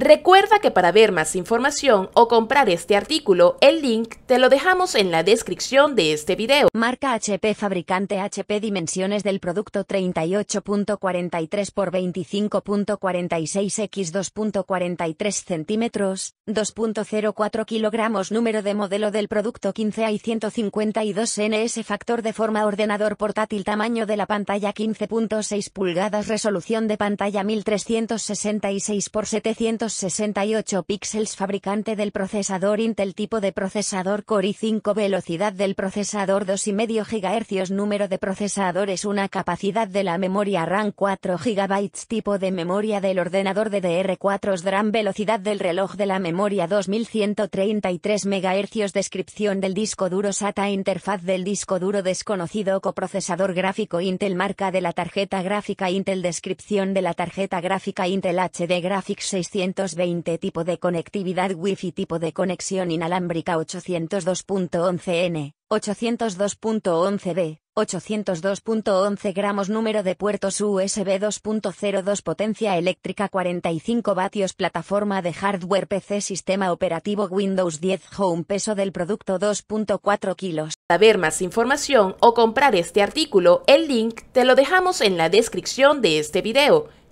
Recuerda que para ver más información o comprar este artículo, el link te lo dejamos en la descripción de este video. Marca HP Fabricante HP Dimensiones del producto 38.43 x 25.46 x 2.43 centímetros, 2.04 kilogramos Número de modelo del producto 15A y 152 NS Factor de forma ordenador portátil Tamaño de la pantalla 15.6 pulgadas Resolución de pantalla 1366 x 700 68 píxeles fabricante del procesador Intel tipo de procesador Core i5 velocidad del procesador 2,5 GHz número de procesadores una capacidad de la memoria RAM 4 GB tipo de memoria del ordenador DDR4 SDRAM velocidad del reloj de la memoria 2133 MHz descripción del disco duro SATA interfaz del disco duro desconocido coprocesador gráfico Intel marca de la tarjeta gráfica Intel descripción de la tarjeta gráfica Intel HD Graphics 600 tipo de conectividad wifi tipo de conexión inalámbrica 802.11n, 802.11b, 802.11 gramos número de puertos USB 2.02 potencia eléctrica 45 vatios plataforma de hardware PC sistema operativo Windows 10 Home peso del producto 2.4 kilos. Para ver más información o comprar este artículo, el link te lo dejamos en la descripción de este video.